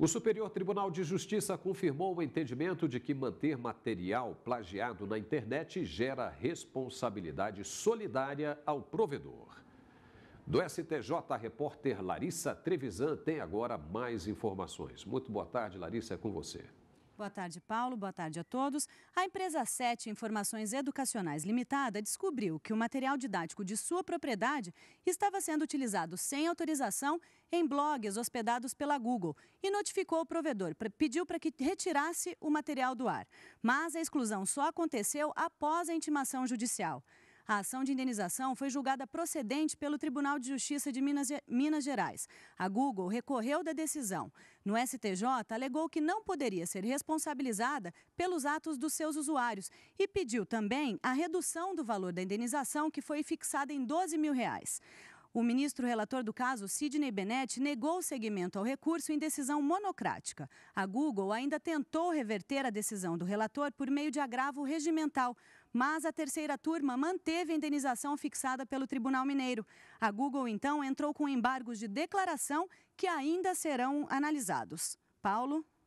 O Superior Tribunal de Justiça confirmou o entendimento de que manter material plagiado na internet gera responsabilidade solidária ao provedor. Do STJ, a repórter Larissa Trevisan tem agora mais informações. Muito boa tarde, Larissa, é com você. Boa tarde, Paulo. Boa tarde a todos. A empresa 7 Informações Educacionais Limitada descobriu que o material didático de sua propriedade estava sendo utilizado sem autorização em blogs hospedados pela Google e notificou o provedor, pediu para que retirasse o material do ar. Mas a exclusão só aconteceu após a intimação judicial. A ação de indenização foi julgada procedente pelo Tribunal de Justiça de Minas, Minas Gerais. A Google recorreu da decisão. No STJ, alegou que não poderia ser responsabilizada pelos atos dos seus usuários e pediu também a redução do valor da indenização, que foi fixada em 12 mil reais. O ministro relator do caso, Sidney Bennett, negou o seguimento ao recurso em decisão monocrática. A Google ainda tentou reverter a decisão do relator por meio de agravo regimental, mas a terceira turma manteve a indenização fixada pelo Tribunal Mineiro. A Google, então, entrou com embargos de declaração que ainda serão analisados. Paulo.